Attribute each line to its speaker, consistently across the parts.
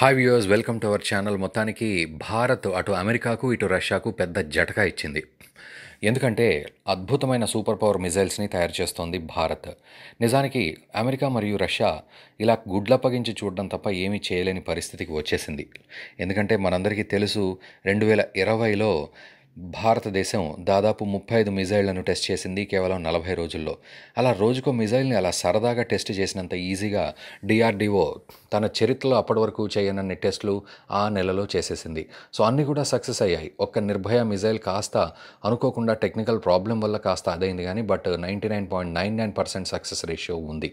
Speaker 1: hi viewers welcome to our channel మొత్తానికి భారత్ అటు అమెరికాకు ఇటు రష్యాకు పెద్ద జటకా ఇచ్చింది ఎందుకంటే అద్భుతమైన సూపర్ పవర్ మిజైల్స్ని తయారు చేస్తోంది భారత్ నిజానికి అమెరికా మరియు రష్యా ఇలా గుడ్లప్పగించి చూడడం తప్ప ఏమీ చేయలేని పరిస్థితికి వచ్చేసింది ఎందుకంటే మనందరికీ తెలుసు రెండు వేల ఇరవైలో భారతదేశం దాదాపు ముప్పై ఐదు మిజైళ్లను టెస్ట్ చేసింది కేవలం నలభై రోజుల్లో అలా రోజుకో మిజైల్ని అలా సరదాగా టెస్ట్ చేసినంత ఈజీగా డిఆర్డిఓ తన చరిత్రలో అప్పటి వరకు చేయనన్ని టెస్టులు ఆ నెలలో చేసేసింది సో అన్నీ కూడా సక్సెస్ అయ్యాయి ఒక్క నిర్భయ మిజైల్ కాస్త అనుకోకుండా టెక్నికల్ ప్రాబ్లం వల్ల కాస్త అదైంది కానీ but ninety nine point nine nine percent success ratio ఉంది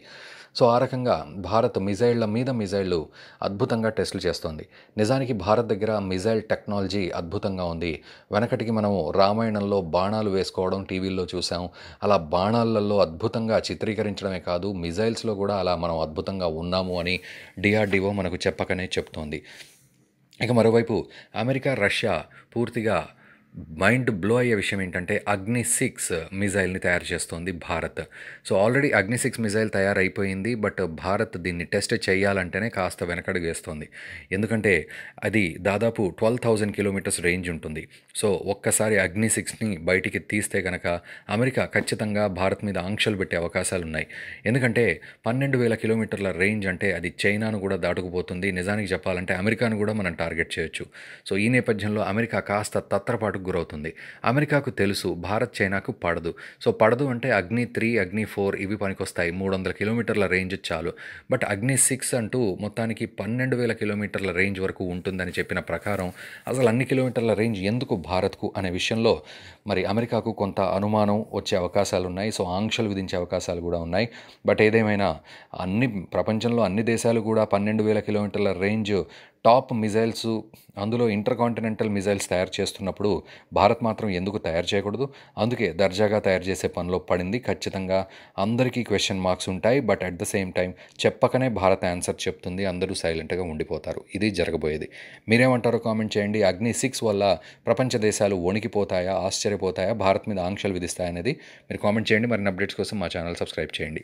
Speaker 1: సో ఆ రకంగా భారత్ మిజైళ్ల మీద మిజైళ్లు అద్భుతంగా టెస్టులు చేస్తోంది నిజానికి భారత్ దగ్గర మిజైల్ టెక్నాలజీ అద్భుతంగా ఉంది వెనకటికి మనము రామాయణంలో బాణాలు వేసుకోవడం టీవీల్లో చూసాం అలా బాణాలలో అద్భుతంగా చిత్రీకరించడమే కాదు మిజైల్స్లో కూడా అలా మనం అద్భుతంగా ఉన్నాము అని డిఆర్డిఓ మనకు చెప్పకనే చెప్తోంది ఇక మరోవైపు అమెరికా రష్యా పూర్తిగా మైండ్ బ్లో అయ్యే విషయం ఏంటంటే అగ్ని సిక్స్ మిజైల్ని తయారు చేస్తోంది Bharat so already Agni six missile తయారైపోయింది బట్ భారత్ దీన్ని టెస్ట్ చేయాలంటేనే కాస్త వెనకడుగు వేస్తోంది ఎందుకంటే అది దాదాపు ట్వెల్వ్ థౌజండ్ కిలోమీటర్స్ రేంజ్ ఉంటుంది సో ఒక్కసారి అగ్ని సిక్స్ని బయటికి తీస్తే కనుక అమెరికా ఖచ్చితంగా భారత్ మీద ఆంక్షలు పెట్టే అవకాశాలు ఉన్నాయి ఎందుకంటే పన్నెండు వేల కిలోమీటర్ల రేంజ్ అంటే అది చైనాను కూడా దాటుకుపోతుంది నిజానికి చెప్పాలంటే అమెరికాను కూడా మనం టార్గెట్ చేయొచ్చు సో ఈ నేపథ్యంలో అమెరికా కాస్త తత్రపాటు గురవుతుంది అమెరికాకు తెలుసు భారత్ చైనాకు పడదు సో పడదు అంటే అగ్ని త్రీ అగ్ని ఫోర్ ఇవి పనికొస్తాయి మూడు వందల కిలోమీటర్ల రేంజ్ చాలు బట్ అగ్ని సిక్స్ అంటూ మొత్తానికి పన్నెండు వేల కిలోమీటర్ల రేంజ్ వరకు ఉంటుందని చెప్పిన ప్రకారం అసలు అన్ని కిలోమీటర్ల రేంజ్ ఎందుకు భారత్కు అనే విషయంలో మరి అమెరికాకు కొంత అనుమానం వచ్చే అవకాశాలు ఉన్నాయి సో ఆంక్షలు విధించే అవకాశాలు కూడా ఉన్నాయి బట్ ఏదేమైనా అన్ని ప్రపంచంలో అన్ని దేశాలు కూడా పన్నెండు వేల కిలోమీటర్ల రేంజ్ టాప్ మిజైల్స్ అందులో ఇంటర్ కాంటినెంటల్ మిజైల్స్ తయారు చేస్తున్నప్పుడు భారత్ మాత్రం ఎందుకు తయారు చేయకూడదు అందుకే దర్జాగా తయారు చేసే పనిలో పడింది ఖచ్చితంగా అందరికీ క్వశ్చన్ మార్క్స్ ఉంటాయి but at the same time చెప్పకనే భారత్ ఆన్సర్ చెప్తుంది అందరూ సైలెంట్గా ఉండిపోతారు ఇది జరగబోయేది మీరేమంటారో కామెంట్ చేయండి అగ్ని సిక్స్ వల్ల ప్రపంచ దేశాలు వణికిపోతాయా ఆశ్చర్యపోతాయా భారత్ మీద ఆంక్షలు విధిస్తాయనేది మీరు కామెంట్ చేయండి మరిన్ని అప్డేట్స్ కోసం మా ఛానల్ సబ్స్క్రైబ్ చేయండి